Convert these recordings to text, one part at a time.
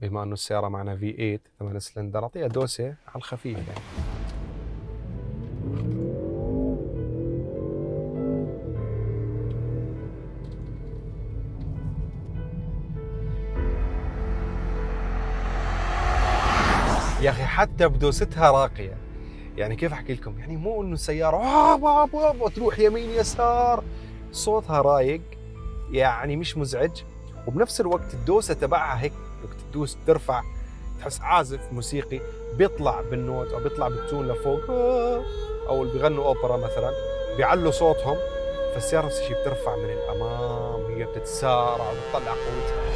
بما انه السياره معنا في 8 8 سلندر اعطيها دوسه على الخفيف يعني. يا اخي حتى بدوستها راقيه يعني كيف احكي لكم يعني مو انه السياره آه، آه، آه، تروح يمين يسار صوتها رايق يعني مش مزعج وبنفس الوقت الدوسه تبعها هيك تدوس ترفع تحس عازف موسيقي بيطلع بالنوت او بيطلع بالتون لفوق آه، او اللي بيغنوا اوبرا مثلا بيعلوا صوتهم فالسياره نفس الشيء بترفع من الامام وهي بتتسارع وبتطلع قوتها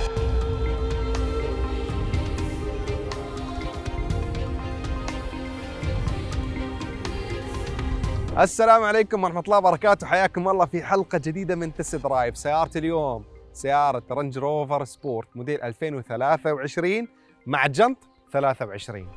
السلام عليكم ورحمة الله وبركاته حياكم الله في حلقة جديدة من تست درايف سيارة اليوم سيارة رنج روفر سبورت موديل 2023 مع جنط 23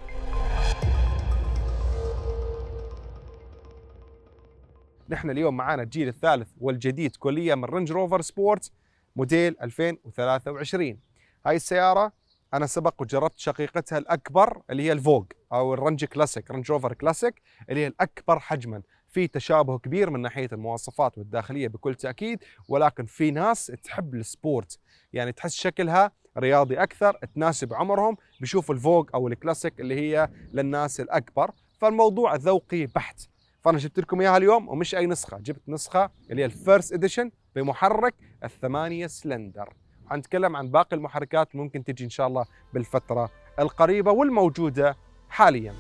نحن اليوم معانا الجيل الثالث والجديد كليا من رنج روفر سبورت موديل 2023 هاي السيارة أنا سبق وجربت شقيقتها الأكبر اللي هي الفوق أو الرنج كلاسيك رنج روفر كلاسيك اللي هي الأكبر حجما في تشابه كبير من ناحيه المواصفات والداخليه بكل تاكيد ولكن في ناس تحب السبورت يعني تحس شكلها رياضي اكثر تناسب عمرهم بيشوفوا الفوق او الكلاسيك اللي هي للناس الاكبر فالموضوع ذوقي بحت فانا جبت لكم اياها اليوم ومش اي نسخه جبت نسخه اللي هي الفيرست اديشن بمحرك الثمانية سلندر حنتكلم عن باقي المحركات ممكن تجي ان شاء الله بالفتره القريبه والموجوده حاليا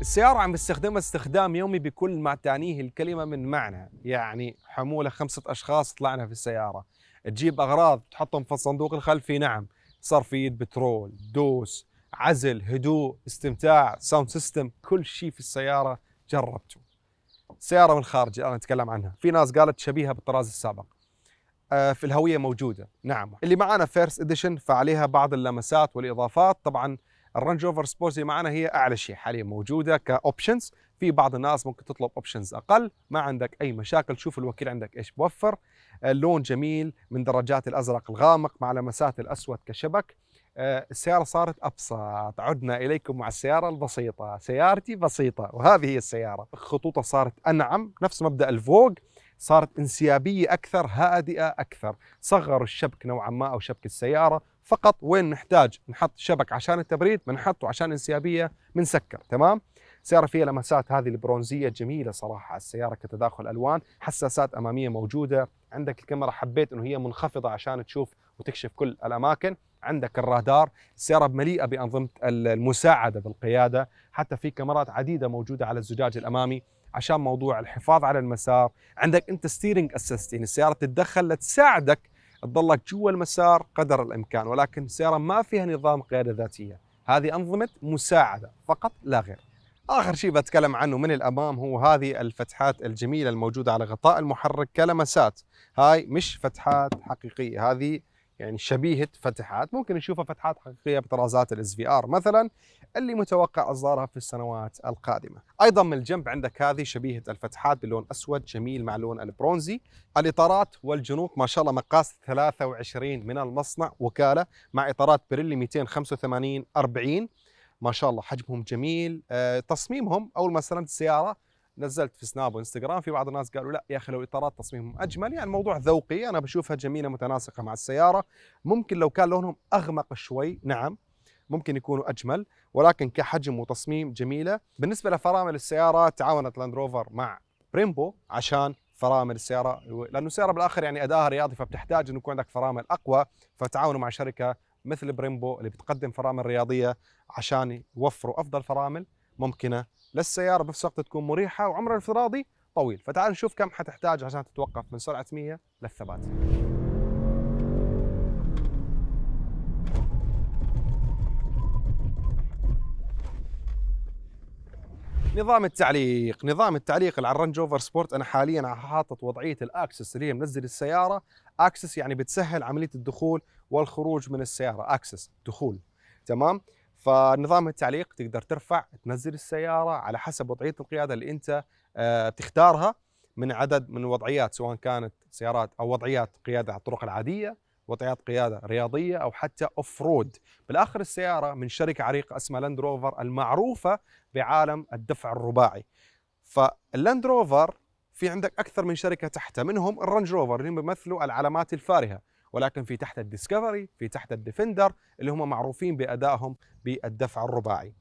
السيارة عم بستخدمها استخدام يومي بكل ما تعنيه الكلمة من معنى يعني حمولة خمسة أشخاص طلعنا في السيارة تجيب أغراض تحطهم في الصندوق الخلفي نعم صار في يد بترول دوس عزل هدوء استمتاع ساوند سيستم كل شيء في السيارة جربته سيارة من الخارج الآن أتكلم عنها في ناس قالت شبيهة بالطراز السابق آه، في الهوية موجودة نعم اللي معانا فيرست اديشن فعليها بعض اللمسات والإضافات طبعا الرنج اوفر سبورت معنا هي اعلى شيء حاليا موجوده كاوبشنز في بعض الناس ممكن تطلب اوبشنز اقل ما عندك اي مشاكل شوف الوكيل عندك ايش بوفر اللون آه، جميل من درجات الازرق الغامق مع لمسات الاسود كشبك آه، السياره صارت ابسط عدنا اليكم مع السياره البسيطه سيارتي بسيطه وهذه هي السياره خطوطها صارت انعم نفس مبدا الفوق صارت انسيابية أكثر هادئة أكثر صغروا الشبك نوعا ما أو شبك السيارة فقط وين نحتاج نحط شبك عشان التبريد بنحطه عشان انسيابية بنسكر تمام سيارة فيها لمسات هذه البرونزية جميلة صراحة على السيارة كتداخل ألوان حساسات أمامية موجودة عندك الكاميرا حبيت أنه هي منخفضة عشان تشوف وتكشف كل الأماكن عندك الرادار السيارة مليئة بأنظمة المساعدة بالقيادة حتى في كاميرات عديدة موجودة على الزجاج الأمامي عشان موضوع الحفاظ على المسار عندك انت ستيرنج اسيست يعني السياره تتدخل لتساعدك تضلك جوا المسار قدر الامكان ولكن السياره ما فيها نظام قياده ذاتيه هذه انظمه مساعده فقط لا غير اخر شيء بتكلم عنه من الامام هو هذه الفتحات الجميله الموجوده على غطاء المحرك كلمسات هاي مش فتحات حقيقيه هذه يعني شبيهه فتحات ممكن نشوفها فتحات حقيقيه بطرازات الاس في ار مثلا اللي متوقع اصدارها في السنوات القادمه. ايضا من الجنب عندك هذه شبيهه الفتحات بلون اسود جميل مع لون البرونزي. الاطارات والجنوط ما شاء الله مقاس 23 من المصنع وكاله مع اطارات بريلي 285 40 ما شاء الله حجمهم جميل آه، تصميمهم اول ما استلمت السياره نزلت في سناب وانستغرام في بعض الناس قالوا لا يا اخي لو اطارات تصميمهم اجمل يعني الموضوع ذوقي انا بشوفها جميله متناسقه مع السياره ممكن لو كان لونهم اغمق شوي نعم ممكن يكونوا اجمل ولكن كحجم وتصميم جميله بالنسبه لفرامل السياره تعاونت لاند روفر مع بريمبو عشان فرامل السياره لانه السياره بالاخر يعني اداها رياضي فبتحتاج انه يكون عندك فرامل اقوى فتعاونوا مع شركه مثل بريمبو اللي بتقدم فرامل رياضيه عشان يوفروا افضل فرامل ممكنه للسياره بنفس الوقت تكون مريحه وعمرها الافتراضي طويل فتعال نشوف كم حتحتاج عشان تتوقف من سرعه 100 للثبات نظام التعليق نظام التعليق على الرنج اوفر سبورت انا حاليا حاطط وضعيه الاكسس اللي هي منزل السياره اكسس يعني بتسهل عمليه الدخول والخروج من السياره اكسس دخول تمام فنظام التعليق تقدر ترفع تنزل السياره على حسب وضعيه القياده اللي انت آه، تختارها من عدد من الوضعيات سواء كانت سيارات او وضعيات قياده على الطرق العاديه وضعيات قياده رياضيه او حتى اوف رود بالاخر السياره من شركه عريقه اسمها لاند روفر المعروفه بعالم الدفع الرباعي فاللاند روفر في عندك اكثر من شركه تحته منهم الرنج روفر اللي بيمثلوا العلامات الفارهه ولكن في تحت الديسكفري في تحت الديفندر اللي هم معروفين بادائهم بالدفع الرباعي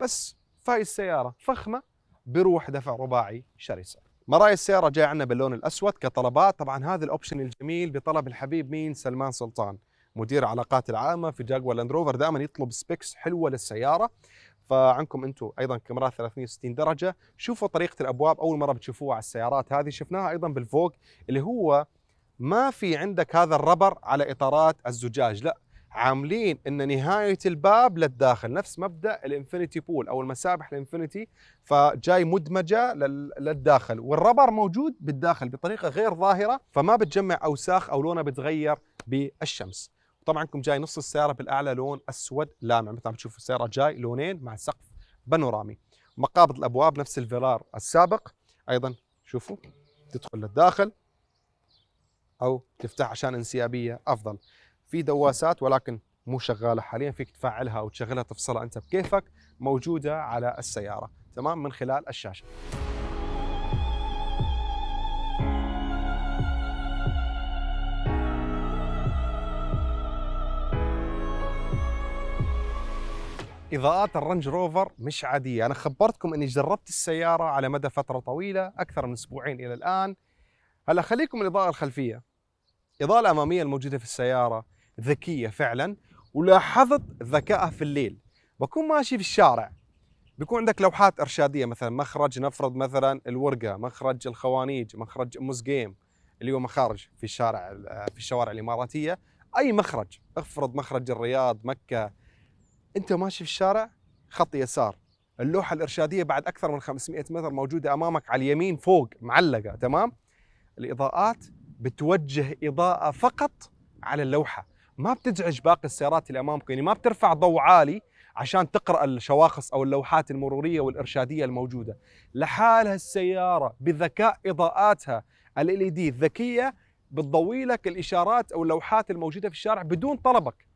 بس فهي السياره فخمه بروح دفع رباعي شرسه مرايا السياره جاي عندنا باللون الاسود كطلبات طبعا هذا الاوبشن الجميل بطلب الحبيب مين سلمان سلطان مدير علاقات العامه في جاكوا لاند روفر دائما يطلب سبيكس حلوه للسياره فعندكم انتم ايضا كاميرات 360 درجه شوفوا طريقه الابواب اول مره بتشوفوها على السيارات هذه شفناها ايضا بالفوق اللي هو ما في عندك هذا الربر على اطارات الزجاج لا عاملين ان نهايه الباب للداخل نفس مبدا الانفينيتي بول او المسابح الانفينيتي فجاي مدمجه للداخل والربر موجود بالداخل بطريقه غير ظاهره فما بتجمع اوساخ او لونها بتغير بالشمس طبعا كم جاي نص السياره بالاعلى لون اسود لامع مثل ما تشوفوا السياره جاي لونين مع سقف بانورامي مقابض الابواب نفس الفيلار السابق ايضا شوفوا تدخل للداخل او تفتح عشان انسيابيه افضل في دواسات ولكن مو شغاله حاليا فيك تفعلها او تشغلها تفصلها انت بكيفك موجوده على السياره تمام من خلال الشاشه اضاءات الرنج روفر مش عاديه انا خبرتكم اني جربت السياره على مدى فتره طويله اكثر من اسبوعين الى الان هلا خليكم الاضاءه الخلفيه الاضاءه الاماميه الموجوده في السياره ذكيه فعلا ولاحظت ذكائها في الليل بكون ماشي في الشارع بيكون عندك لوحات ارشاديه مثلا مخرج نفرض مثلا الورقه مخرج الخوانيج مخرج مسقيم اللي هو مخارج في الشارع في الشوارع الاماراتيه اي مخرج افرض مخرج الرياض مكه انت ماشي في الشارع خط يسار اللوحه الارشاديه بعد اكثر من 500 متر موجوده امامك على اليمين فوق معلقه تمام الاضاءات بتوجه اضاءه فقط على اللوحه ما بتزعج باقي السيارات اللي امامك يعني ما بترفع ضوء عالي عشان تقرا الشواخص او اللوحات المروريه والارشاديه الموجوده لحالها السياره بذكاء اضاءاتها ال دي الذكيه بتضوي لك الاشارات او اللوحات الموجوده في الشارع بدون طلبك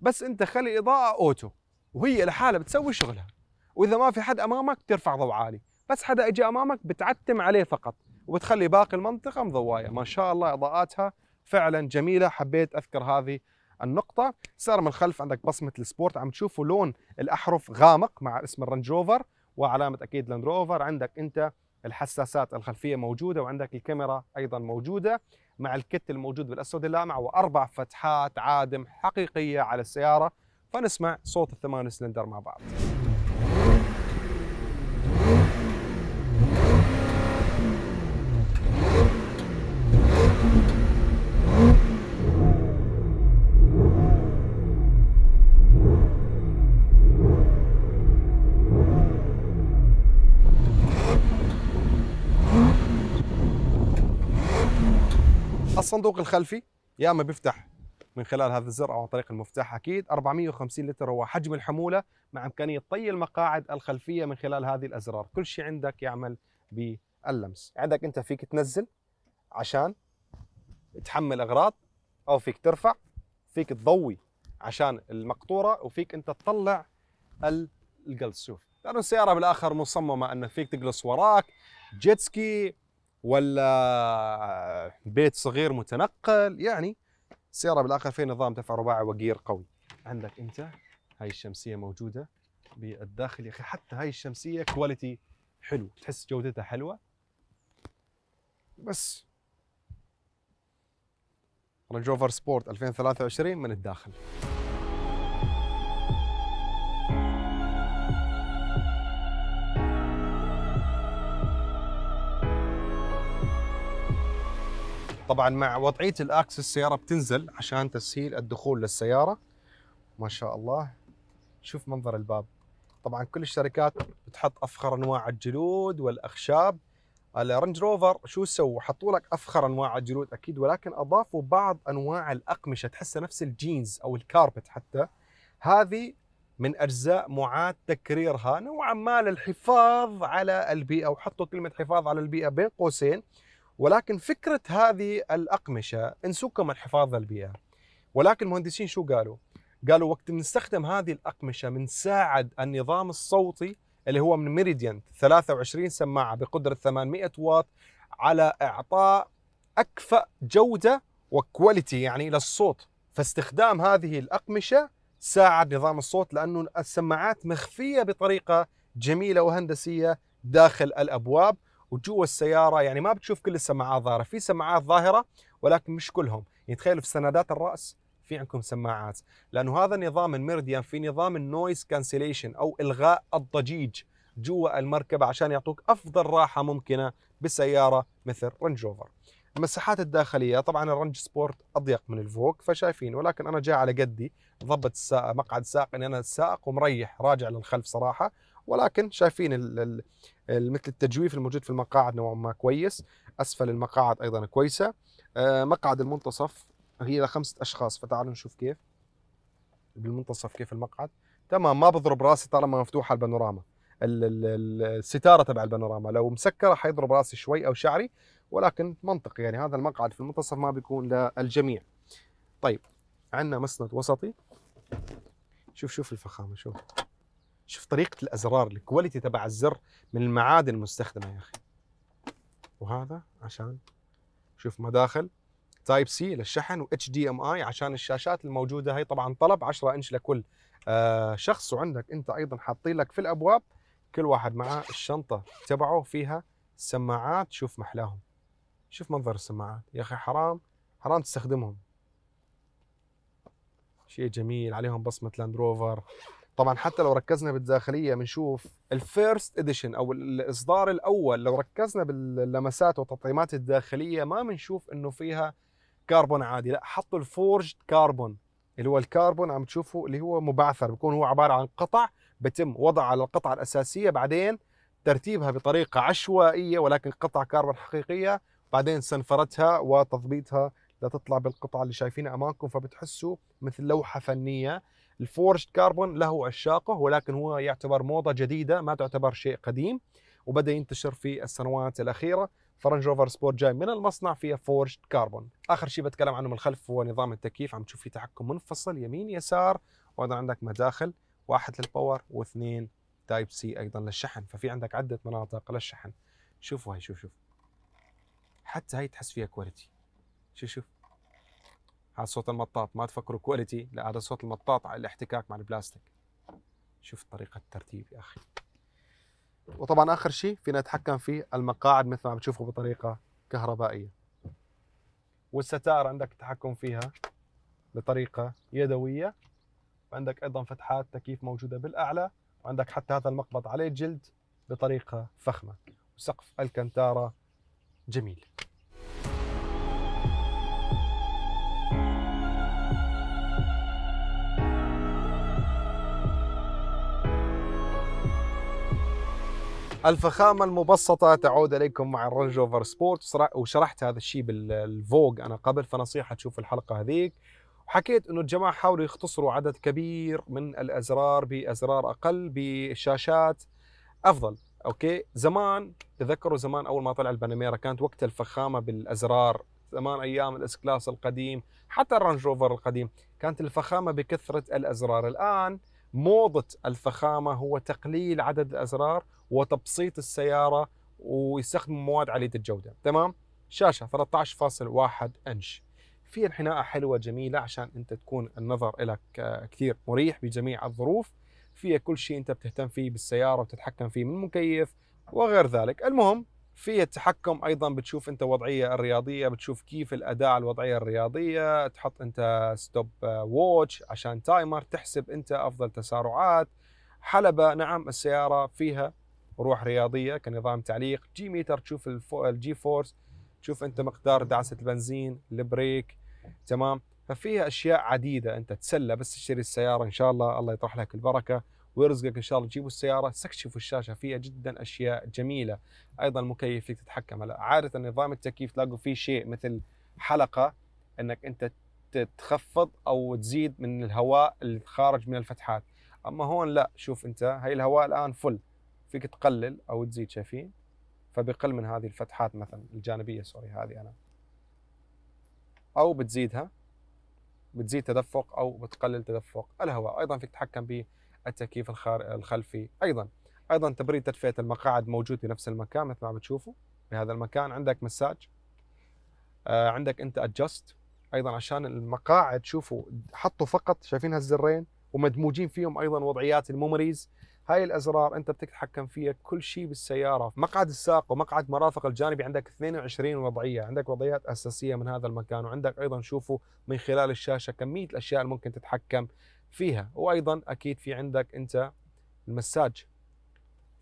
بس انت خلي الاضاءه اوتو وهي لحالها بتسوي شغلها واذا ما في حد امامك ترفع ضوء عالي بس حدا اجى امامك بتعتم عليه فقط وبتخلي باقي المنطقه مضوايه ما شاء الله اضاءاتها فعلا جميله حبيت اذكر هذه النقطة صار من الخلف عندك بصمة السبورت عم تشوفوا لون الأحرف غامق مع اسم الرنج روفر وعلامة أكيد لاند روفر عندك أنت الحساسات الخلفية موجودة وعندك الكاميرا أيضا موجودة مع الكت الموجود بالأسود اللامع وأربع فتحات عادم حقيقية على السيارة فنسمع صوت الثمان سلندر مع بعض الصندوق الخلفي يا اما بيفتح من خلال هذا الزر او عن طريق المفتاح اكيد 450 لتر هو حجم الحموله مع امكانيه طي المقاعد الخلفيه من خلال هذه الازرار كل شيء عندك يعمل باللمس عندك انت فيك تنزل عشان تحمل اغراض او فيك ترفع فيك تضوي عشان المقطوره وفيك انت تطلع القلص شوف لانه السياره بالاخر مصممه انك فيك تجلس وراك جيتسكي ولا بيت صغير متنقل يعني السياره بالاخر في نظام دفع رباعي وقير قوي عندك انت هاي الشمسيه موجوده بالداخل يا اخي حتى هاي الشمسيه كواليتي حلو تحس جودتها حلوه بس رانج سبورت 2023 من الداخل طبعا مع وضعيه الاكسس السياره بتنزل عشان تسهيل الدخول للسياره ما شاء الله شوف منظر الباب طبعا كل الشركات بتحط افخر انواع الجلود والاخشاب الرنج آه، روفر شو سووا حطوا لك افخر انواع الجلود اكيد ولكن اضافوا بعض انواع الاقمشه تحسها نفس الجينز او الكاربت حتى هذه من اجزاء معاد تكريرها نوعا ما للحفاظ على البيئه وحطوا كلمه حفاظ على البيئه بين قوسين ولكن فكرة هذه الأقمشة انسوكم الحفاظ على البيئة ولكن المهندسين شو قالوا؟ قالوا وقت نستخدم هذه الأقمشة بنساعد النظام الصوتي اللي هو من ميريديان 23 سماعة بقدرة 800 واط على إعطاء أكفأ جودة وكواليتي يعني للصوت فاستخدام هذه الأقمشة ساعد نظام الصوت لأنه السماعات مخفية بطريقة جميلة وهندسية داخل الأبواب وجوا السياره يعني ما بتشوف كل السماعات ظاهره في سماعات ظاهره ولكن مش كلهم يعني تخيلوا في سندات الراس في عندكم سماعات لانه هذا نظام الميرديان في نظام النويز كانسليشن او الغاء الضجيج جوا المركبه عشان يعطوك افضل راحه ممكنه بسياره مثل رنج روفر المساحات الداخليه طبعا الرنج سبورت اضيق من الفوق فشايفين ولكن انا جاي على قدي ضبط مقعد السائق اني يعني انا السائق ومريح راجع للخلف صراحه ولكن شايفين مثل التجويف الموجود في المقاعد نوعا ما كويس اسفل المقاعد ايضا كويسه آه، مقعد المنتصف هي لخمسه اشخاص فتعالوا نشوف كيف بالمنتصف كيف المقعد تمام ما بضرب راسي طالما مفتوحه البانوراما الستاره تبع البانوراما لو مسكره حيضرب راسي شوي او شعري ولكن منطقي يعني هذا المقعد في المنتصف ما بيكون للجميع طيب عندنا مسند وسطي شوف شوف الفخامه شوف شوف طريقه الازرار الكواليتي تبع الزر من المعادن المستخدمه يا اخي وهذا عشان شوف مداخل تايب سي للشحن و اتش دي ام اي عشان الشاشات الموجوده هي طبعا طلب 10 انش لكل آه شخص وعندك انت ايضا حاطين لك في الابواب كل واحد معاه الشنطه تبعه فيها سماعات شوف محلاهم شوف منظر السماعات يا اخي حرام حرام تستخدمهم شيء جميل عليهم بصمه لاند روفر طبعا حتى لو ركزنا بالداخليه بنشوف الفيرست اديشن او الاصدار الاول لو ركزنا باللمسات والتطعيمات الداخليه ما بنشوف انه فيها كربون عادي لا حطوا الفورجد كربون اللي هو الكربون عم تشوفه اللي هو مبعثر بيكون هو عباره عن قطع بتم وضع على القطعه الاساسيه بعدين ترتيبها بطريقه عشوائيه ولكن قطع كربون حقيقيه بعدين سنفرتها وتضبيطها لتطلع بالقطعه اللي شايفينها امامكم فبتحسوا مثل لوحه فنيه الفورست كاربون له عشاقه ولكن هو يعتبر موضة جديدة ما تعتبر شيء قديم وبدأ ينتشر في السنوات الأخيرة فرنج روفر سبورت جاي من المصنع فيها فورجد كاربون اخر شيء بتكلم عنه من الخلف هو نظام التكييف عم تشوف فيه تحكم منفصل يمين يسار وايضا عندك مداخل واحد للباور واثنين تايب سي ايضا للشحن ففي عندك عده مناطق للشحن شوفوا هاي شوف شوف حتى هاي تحس فيها كواليتي شوف شوف هذا صوت المطاط ما تفكروا كواليتي لا هذا صوت المطاط على الاحتكاك مع البلاستيك شوف طريقه الترتيب يا اخي وطبعا اخر شيء فينا نتحكم في المقاعد مثل ما عم تشوفوا بطريقه كهربائيه والستائر عندك تحكم فيها بطريقه يدويه وعندك ايضا فتحات تكييف موجوده بالاعلى وعندك حتى هذا المقبض عليه جلد بطريقه فخمه وسقف الكنتاره جميل الفخامة المبسطة تعود إليكم مع الرنج روفر سبورت وشرحت هذا الشيء بالفوق أنا قبل فنصيحة تشوف الحلقة هذيك وحكيت انه الجماعه حاولوا يختصروا عدد كبير من الازرار بازرار اقل بشاشات افضل اوكي زمان تذكروا زمان اول ما طلع البناميرا كانت وقت الفخامه بالازرار زمان ايام الاس كلاس القديم حتى الرنج روفر القديم كانت الفخامه بكثره الازرار الان موضة الفخامة هو تقليل عدد الأزرار وتبسيط السيارة ويستخدموا مواد عالية الجودة تمام شاشة 13.1 إنش في انحناءة حلوة جميلة عشان أنت تكون النظر لك آه، كثير مريح بجميع الظروف فيها كل شيء أنت بتهتم فيه بالسيارة وتتحكم فيه من المكيف وغير ذلك المهم في التحكم ايضا بتشوف انت وضعيه الرياضيه بتشوف كيف الاداء الوضعيه الرياضيه تحط انت ستوب ووتش عشان تايمر تحسب انت افضل تسارعات حلبه نعم السياره فيها روح رياضيه كنظام تعليق جي ميتر تشوف الجي فورس تشوف انت مقدار دعسه البنزين البريك تمام ففيها اشياء عديده انت تسلى بس تشتري السياره ان شاء الله الله يطرح لك البركه ويرزقك ان شاء الله تجيبوا السياره استكشفوا الشاشه فيها جدا اشياء جميله ايضا المكيف فيك تتحكم هلا عاده نظام التكييف تلاقوا فيه شيء مثل حلقه انك انت تخفض او تزيد من الهواء اللي خارج من الفتحات اما هون لا شوف انت هاي الهواء الان فل فيك تقلل او تزيد شايفين فبقل من هذه الفتحات مثلا الجانبيه سوري هذه انا او بتزيدها بتزيد تدفق او بتقلل تدفق الهواء ايضا فيك تتحكم به التكييف الخلفي ايضا ايضا تبريد تدفئه المقاعد موجود في نفس المكان مثل ما بتشوفوا في هذا المكان عندك مساج آه، عندك انت ادجست ايضا عشان المقاعد شوفوا حطوا فقط شايفين هالزرين ومدموجين فيهم ايضا وضعيات الميموريز هاي الازرار انت بتتحكم فيها كل شيء بالسياره مقعد الساق ومقعد مرافق الجانبي عندك 22 وضعيه عندك وضعيات اساسيه من هذا المكان وعندك ايضا شوفوا من خلال الشاشه كميه الاشياء اللي ممكن تتحكم فيها وايضا اكيد في عندك انت المساج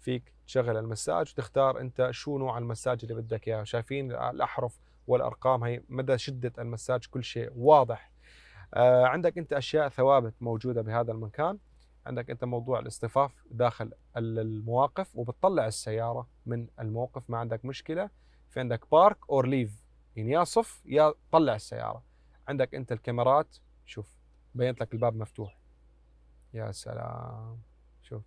فيك تشغل المساج وتختار انت شو نوع المساج اللي بدك اياه شايفين الاحرف والارقام هي مدى شده المساج كل شيء واضح آه عندك انت اشياء ثوابت موجوده بهذا المكان عندك انت موضوع الاصطفاف داخل المواقف وبتطلع السياره من الموقف ما عندك مشكله في عندك بارك اور ليف يعني يا صف يا طلع السياره عندك انت الكاميرات شوف بينت لك الباب مفتوح يا سلام شوف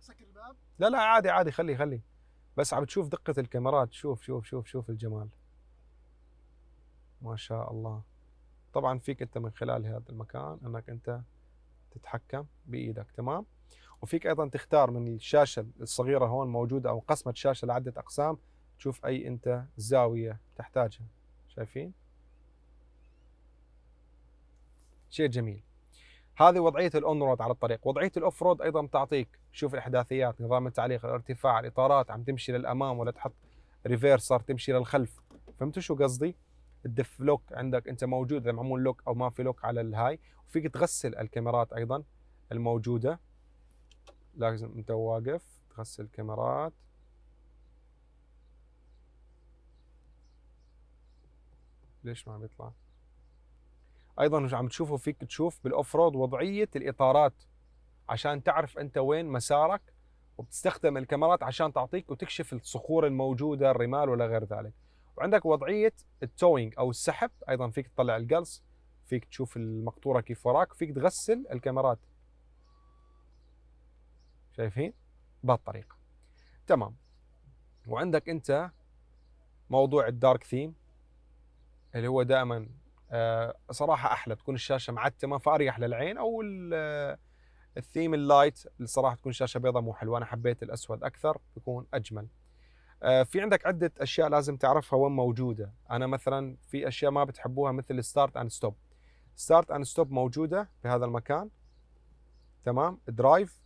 سكر الباب لا لا عادي عادي خلي خلي بس عم تشوف دقة الكاميرات شوف شوف شوف شوف الجمال ما شاء الله طبعا فيك انت من خلال هذا المكان انك انت تتحكم بايدك تمام وفيك ايضا تختار من الشاشه الصغيره هون موجوده او قسمه شاشه لعده اقسام تشوف اي انت زاويه تحتاجها شايفين شيء جميل هذه وضعيه الاون رود على الطريق وضعيه الاوف رود ايضا تعطيك شوف الاحداثيات نظام التعليق الارتفاع الاطارات عم تمشي للامام ولا تحط ريفيرس صار تمشي للخلف فهمتوا شو قصدي الدف لوك عندك انت موجود اذا معمول لوك او ما في لوك على الهاي وفيك تغسل الكاميرات ايضا الموجوده لازم انت واقف تغسل الكاميرات ليش ما بيطلع ايضا عم تشوفه فيك تشوف بالاوف رود وضعيه الاطارات عشان تعرف انت وين مسارك وبتستخدم الكاميرات عشان تعطيك وتكشف الصخور الموجوده الرمال ولا غير ذلك وعندك وضعيه التوينج او السحب ايضا فيك تطلع القلص فيك تشوف المقطوره كيف وراك فيك تغسل الكاميرات شايفين بهالطريقه تمام وعندك انت موضوع الدارك ثيم اللي هو دائما آه، صراحه احلى تكون الشاشه معتمه فاريح للعين او آه، الثيم اللايت الصراحة تكون شاشه بيضاء مو حلوه انا حبيت الاسود اكثر بيكون اجمل آه، في عندك عده اشياء لازم تعرفها وين موجوده انا مثلا في اشياء ما بتحبوها مثل ستارت اند ستوب ستارت اند ستوب موجوده بهذا المكان تمام درايف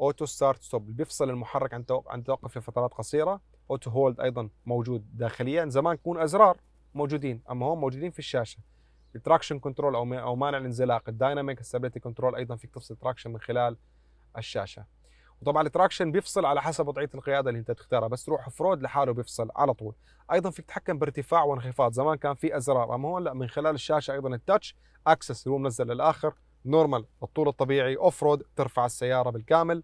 اوتو ستارت ستوب بيفصل المحرك عن عن توقف لفترات قصيره اوتو هولد ايضا موجود داخليا زمان يكون ازرار موجودين اما هون موجودين في الشاشه التراكشن كنترول او او مانع الانزلاق الدايناميك ستابيليتي كنترول ايضا فيك تفصل التراكشن من خلال الشاشه وطبعا التراكشن بيفصل على حسب وضعيه القياده اللي انت تختارها بس تروح فرود لحاله بيفصل على طول ايضا فيك تتحكم بارتفاع وانخفاض زمان كان في ازرار اما هون لا من خلال الشاشه ايضا التاتش اكسس اللي هو منزل للاخر نورمال الطول الطبيعي اوف رود ترفع السياره بالكامل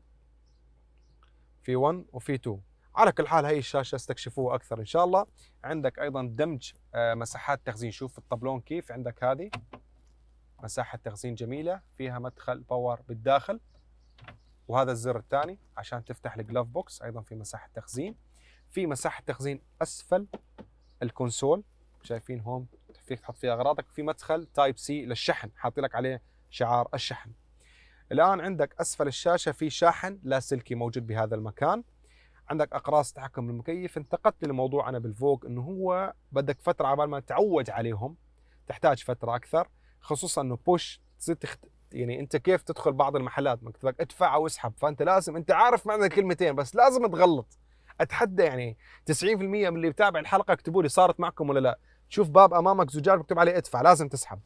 في 1 وفي 2 على كل حال هي الشاشه استكشفوها اكثر ان شاء الله عندك ايضا دمج آه، مساحات تخزين شوف الطبلون كيف عندك هذه مساحه تخزين جميله فيها مدخل باور بالداخل وهذا الزر الثاني عشان تفتح الجلاف بوكس ايضا في مساحه تخزين في مساحه تخزين اسفل الكونسول شايفين هون فيك تحط فيها اغراضك في مدخل تايب سي للشحن حاطين لك عليه شعار الشحن الان عندك اسفل الشاشه في شاحن لاسلكي موجود بهذا المكان عندك اقراص تحكم بالمكيف انتقدت الموضوع انا بالفوق انه هو بدك فتره على ما تعود عليهم تحتاج فتره اكثر خصوصا انه بوش تصير تخت... يعني انت كيف تدخل بعض المحلات مكتبك ادفع او اسحب فانت لازم انت عارف معنى الكلمتين بس لازم تغلط اتحدى يعني 90% من اللي بتابع الحلقه اكتبوا لي صارت معكم ولا لا تشوف باب امامك زجاج مكتوب عليه ادفع لازم تسحب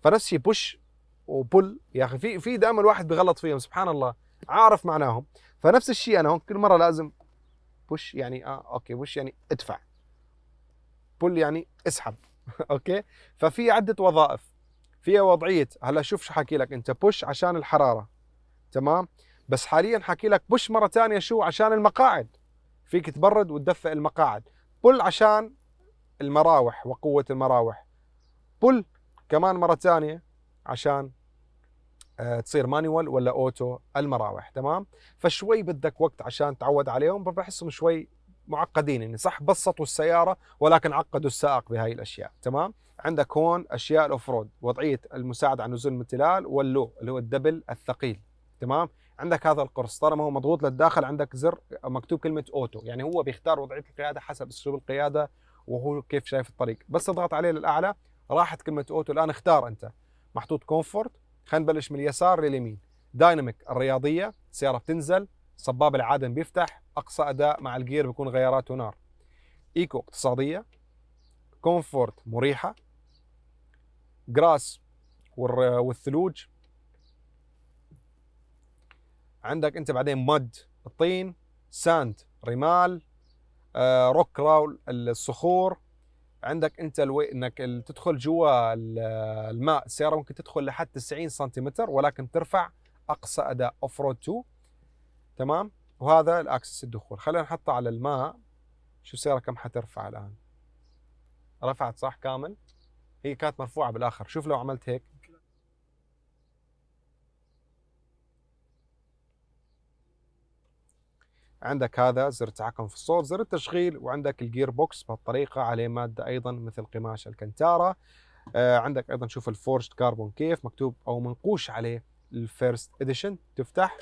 فنفس الشيء بوش وبل يا اخي في في دائما الواحد بغلط فيهم سبحان الله عارف معناهم فنفس الشيء انا هون كل مره لازم بوش يعني اه اوكي بوش يعني ادفع بول يعني اسحب اوكي ففي عده وظائف فيها وضعيه هلا شوف شو حكي لك انت بوش عشان الحراره تمام بس حاليا حكي لك بوش مره ثانيه شو عشان المقاعد فيك تبرد وتدفئ المقاعد بول عشان المراوح وقوه المراوح بول كمان مره ثانيه عشان آه، تصير مانيوال ولا اوتو المراوح تمام فشوي بدك وقت عشان تعود عليهم بحسهم شوي معقدين يعني صح بسطوا السياره ولكن عقدوا السائق بهاي الاشياء تمام عندك هون اشياء الاوف رود وضعيه المساعده على نزول المتلال واللو اللي هو الدبل الثقيل تمام عندك هذا القرص طالما هو مضغوط للداخل عندك زر مكتوب كلمه اوتو يعني هو بيختار وضعيه القياده حسب اسلوب القياده وهو كيف شايف الطريق بس تضغط عليه للاعلى راحت كلمه اوتو الان اختار انت محطوط كومفورت خلينا نبلش من اليسار لليمين دايناميك الرياضيه السياره بتنزل صباب العادم بيفتح اقصى اداء مع الجير بيكون غياراته نار ايكو اقتصاديه كومفورت مريحه جراس والثلوج عندك انت بعدين مد الطين ساند رمال آه، روك راول الصخور عندك انت الوي... انك تدخل جوا الماء السياره ممكن تدخل لحد 90 سنتيمتر ولكن ترفع اقصى اداء اوف رود 2 تمام وهذا الاكسس الدخول خلينا نحطه على الماء شوف السياره كم حترفع الان رفعت صح كامل هي كانت مرفوعه بالاخر شوف لو عملت هيك عندك هذا زر التحكم في الصوت زر التشغيل وعندك الجير بوكس بهالطريقه عليه ماده ايضا مثل قماش الكنتارا آه عندك ايضا شوف الفورست كاربون كيف مكتوب او منقوش عليه الفيرست اديشن تفتح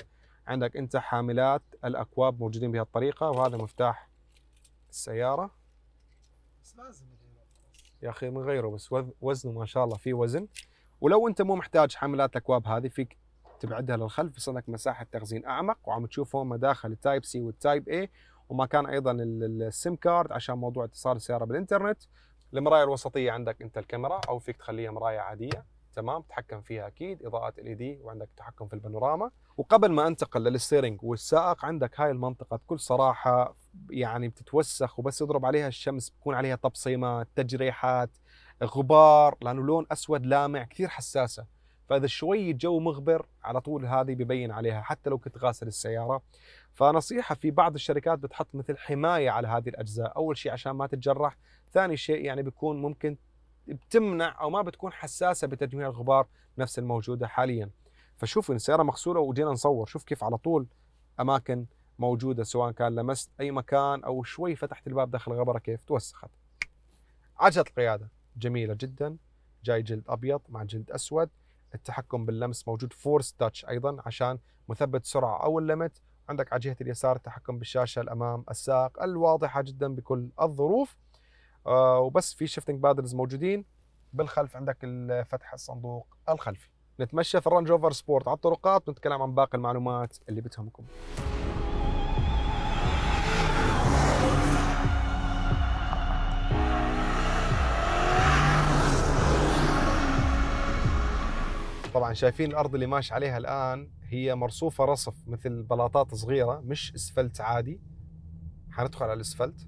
عندك انت حاملات الاكواب موجودين بهالطريقه وهذا مفتاح السياره بس لازم يا اخي من غيره بس وزنه ما شاء الله فيه وزن ولو انت مو محتاج حاملات الاكواب هذه فيك تبعدها للخلف بس لك مساحه تخزين اعمق وعم تشوف هون مداخل التايب سي والتايب اي ومكان ايضا السيم كارد عشان موضوع اتصال السياره بالانترنت المرايه الوسطيه عندك انت الكاميرا او فيك تخليها مرايه عاديه تمام تحكم فيها اكيد اضاءه ال دي e وعندك تحكم في البانوراما وقبل ما انتقل للستيرنج والسائق عندك هاي المنطقه بكل صراحه يعني بتتوسخ وبس يضرب عليها الشمس بكون عليها تبصيمات تجريحات غبار لانه لون اسود لامع كثير حساسه فاذا شوي جو مغبر على طول هذه ببين عليها حتى لو كنت غاسل السياره فنصيحه في بعض الشركات بتحط مثل حمايه على هذه الاجزاء اول شيء عشان ما تتجرح ثاني شيء يعني بيكون ممكن بتمنع او ما بتكون حساسه بتجميع الغبار نفس الموجوده حاليا فشوف السياره مغسوله وجينا نصور شوف كيف على طول اماكن موجوده سواء كان لمست اي مكان او شوي فتحت الباب داخل الغبره كيف توسخت عجله القياده جميله جدا جاي جلد ابيض مع جلد اسود التحكم باللمس موجود فورس تاتش ايضا عشان مثبت سرعه او الليمت عندك على جهه اليسار التحكم بالشاشه الامام الساق الواضحه جدا بكل الظروف آه وبس في شيفتنج بادلز موجودين بالخلف عندك فتح الصندوق الخلفي نتمشى في الرانج اوفر سبورت على الطرقات ونتكلم عن باقي المعلومات اللي بتهمكم طبعا شايفين الارض اللي ماشي عليها الان هي مرصوفه رصف مثل بلاطات صغيره مش اسفلت عادي حندخل على الاسفلت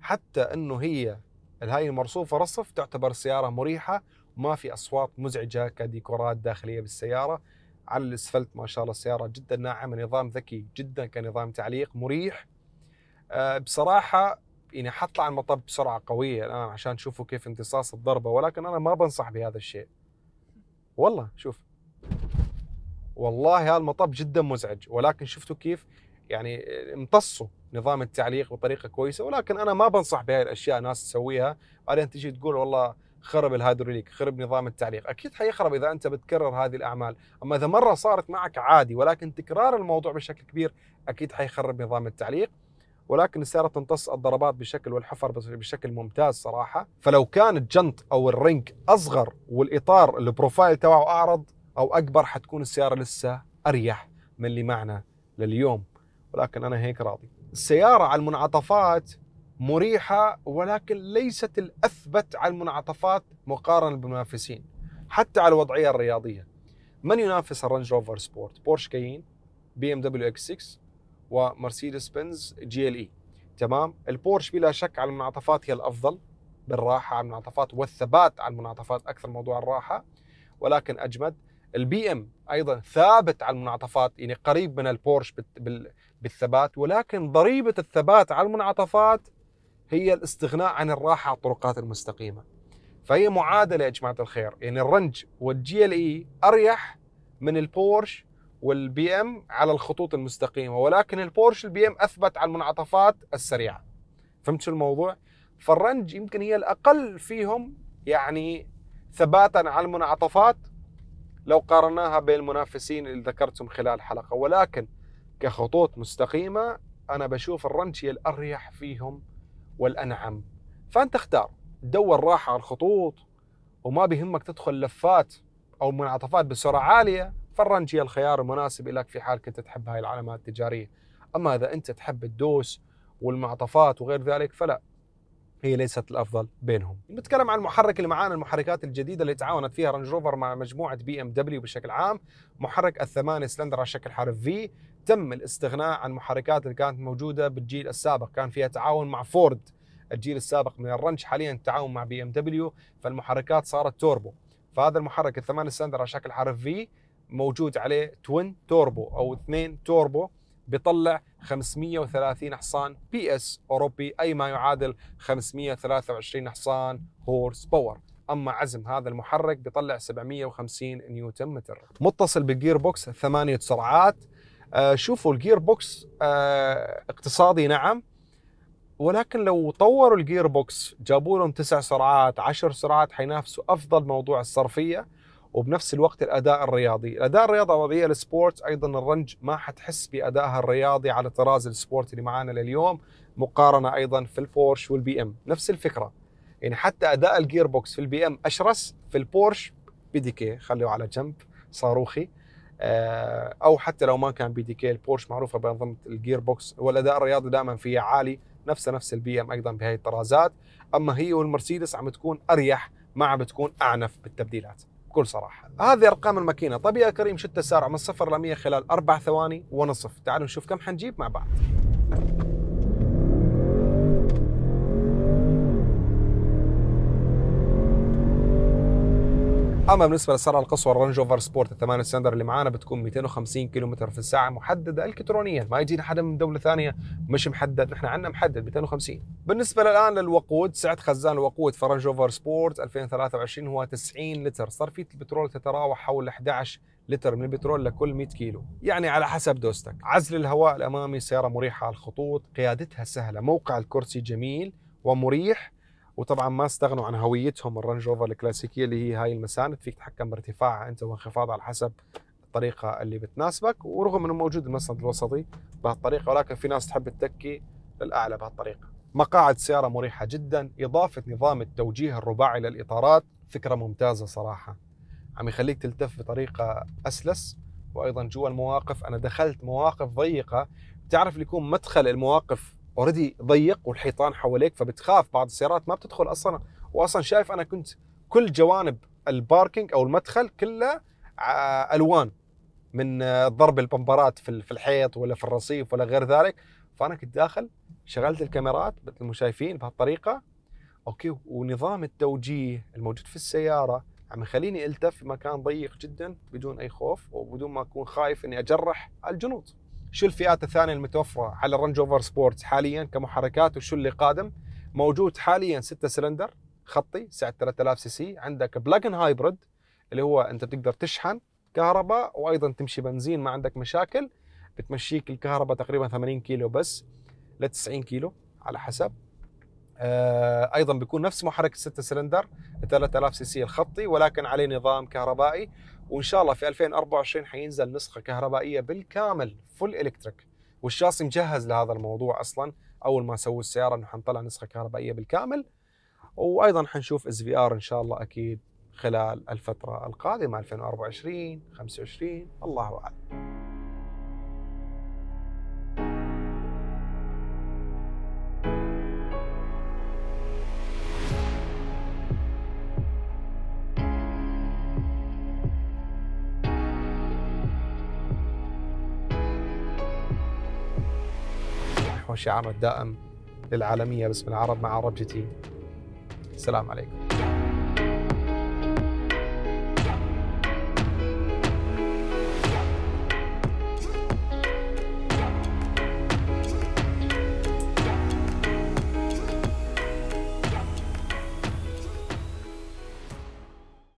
حتى انه هي هاي المرصوفه رصف تعتبر سياره مريحه وما في اصوات مزعجه كديكورات داخليه بالسياره على الاسفلت ما شاء الله السياره جدا ناعمه نظام ذكي جدا كنظام تعليق مريح آه، بصراحه يعني حطلع المطب بسرعه قويه الان عشان تشوفوا كيف امتصاص الضربه ولكن انا ما بنصح بهذا الشيء والله شوف والله هذا المطب جدا مزعج ولكن شفتوا كيف يعني امتصوا نظام التعليق بطريقه كويسه ولكن انا ما بنصح بهاي الاشياء ناس تسويها بعدين تجي تقول والله خرب الهيدروليك خرب نظام التعليق اكيد حيخرب اذا انت بتكرر هذه الاعمال اما اذا مره صارت معك عادي ولكن تكرار الموضوع بشكل كبير اكيد حيخرب نظام التعليق ولكن السياره تمتص الضربات بشكل والحفر بشكل ممتاز صراحه فلو كان الجنط او الرنك اصغر والاطار البروفايل تبعه اعرض او اكبر حتكون السياره لسه اريح من اللي معنا لليوم ولكن انا هيك راضي السياره على المنعطفات مريحه ولكن ليست الاثبت على المنعطفات مقارنه بالمنافسين حتى على الوضعيه الرياضيه من ينافس الرنج روفر سبورت بورش كاين بي ام دبليو اكس 6 ومرسيدس بنز جي ال اي تمام البورش بلا شك على المنعطفات هي الافضل بالراحه على المنعطفات والثبات على المنعطفات اكثر موضوع الراحه ولكن اجمد البي ام ايضا ثابت على المنعطفات يعني قريب من البورش بالثبات ولكن ضريبه الثبات على المنعطفات هي الاستغناء عن الراحه على الطرقات المستقيمه فهي معادله يا جماعه الخير يعني الرنج والجي ال اي اريح من البورش والبي ام على الخطوط المستقيمه ولكن البورش البي ام اثبت على المنعطفات السريعه فهمت شو الموضوع فالرنج يمكن هي الاقل فيهم يعني ثباتا على المنعطفات لو قارناها بين المنافسين اللي ذكرتهم خلال الحلقه ولكن كخطوط مستقيمه انا بشوف الرنج هي الاريح فيهم والانعم فانت اختار دور راحه على الخطوط وما بيهمك تدخل لفات او منعطفات بسرعه عاليه فالرنج هي الخيار المناسب لك في حال كنت تحب هاي العلامات التجاريه اما اذا انت تحب الدوس والمعطفات وغير ذلك فلا هي ليست الافضل بينهم. نتكلم عن المحرك اللي معانا المحركات الجديده اللي تعاونت فيها رانج روفر مع مجموعه بي ام دبليو بشكل عام، محرك الثمانية سلندر على شكل حرف في، تم الاستغناء عن محركات اللي كانت موجوده بالجيل السابق، كان فيها تعاون مع فورد الجيل السابق من الرنج، حاليا التعاون مع بي ام دبليو، فالمحركات صارت توربو، فهذا المحرك الثمانية سلندر على شكل حرف في موجود عليه توين توربو او اثنين توربو بيطلع 530 حصان بي اس اوروبي اي ما يعادل 523 حصان هورس باور اما عزم هذا المحرك بيطلع 750 نيوتن متر متصل بالجير بوكس ثمانيه سرعات آه شوفوا الجير بوكس آه اقتصادي نعم ولكن لو طوروا الجير بوكس جابوا لهم تسع سرعات عشر سرعات حينافسوا افضل موضوع الصرفيه وبنفس الوقت الاداء الرياضي، الاداء الرياضي وضعيه السبورت ايضا الرنج ما حتحس بادائها الرياضي على طراز السبورت اللي معانا لليوم مقارنه ايضا في البورش والبي ام، نفس الفكره. يعني حتى اداء الجير بوكس في البي ام اشرس في البورش بي دي كي خلوه على جنب صاروخي آه، او حتى لو ما كان بي دي كي البورش معروفه بانظمه الجير بوكس والاداء الرياضي دائما فيها عالي نفس نفس البي ام ايضا بهي الطرازات اما هي والمرسيدس عم تكون اريح ما عم بتكون اعنف بالتبديلات بكل صراحه هذه ارقام الماكينه طب يا كريم شو التسارع من صفر ل 100 خلال اربع ثواني ونصف تعالوا نشوف كم حنجيب مع بعض اما بالنسبه للسرعه القصوى الرانج اوفر سبورت الثمان سلندر اللي معانا بتكون 250 كم في الساعه محدده الكترونيا ما يجينا حدا من دوله ثانيه مش محدد نحن عندنا محدد 250 بالنسبه الان للوقود سعه خزان الوقود في رانج اوفر سبورت 2023 هو 90 لتر صرفيه البترول تتراوح حول 11 لتر من البترول لكل 100 كيلو يعني على حسب دوستك عزل الهواء الامامي سياره مريحه على الخطوط قيادتها سهله موقع الكرسي جميل ومريح وطبعا ما استغنوا عن هويتهم الرنج روفر الكلاسيكيه اللي هي هاي المساند فيك تتحكم بارتفاعها انت وانخفاضها على حسب الطريقه اللي بتناسبك ورغم انه موجود المسند الوسطي بهالطريقه ولكن في ناس تحب التكي للاعلى بهالطريقه. مقاعد سياره مريحه جدا، اضافه نظام التوجيه الرباعي للاطارات فكره ممتازه صراحه. عم يخليك تلتف بطريقه اسلس وايضا جوا المواقف انا دخلت مواقف ضيقه تعرف اللي يكون مدخل المواقف اوريدي ضيق والحيطان حواليك فبتخاف بعض السيارات ما بتدخل اصلا واصلا شايف انا كنت كل جوانب الباركينج او المدخل كله الوان من آه، ضرب البمبرات في الحيط ولا في الرصيف ولا غير ذلك فانا كنت داخل شغلت الكاميرات مثل ما شايفين بهالطريقه اوكي ونظام التوجيه الموجود في السياره عم يخليني التف في مكان ضيق جدا بدون اي خوف وبدون ما اكون خايف اني اجرح الجنود. شو الفئات الثانيه المتوفره على الرنج اوفر سبورت حاليا كمحركات وشو اللي قادم موجود حاليا 6 سلندر خطي سعه 3000 سي سي عندك بلاجن هايبرد اللي هو انت بتقدر تشحن كهرباء وايضا تمشي بنزين ما عندك مشاكل بتمشيك الكهرباء تقريبا 80 كيلو بس ل 90 كيلو على حسب آه، ايضا بيكون نفس محرك 6 سلندر 3000 سي سي الخطي ولكن عليه نظام كهربائي وان شاء الله في 2024 حينزل نسخه كهربائيه بالكامل فل الكتريك والشاصي مجهز لهذا الموضوع اصلا اول ما سووا السياره انه حنطلع نسخه كهربائيه بالكامل وايضا حنشوف اس في ار ان شاء الله اكيد خلال الفتره القادمه 2024 25 الله اعلم شعارنا الدائم للعالمية باسم العرب مع ربجتي السلام عليكم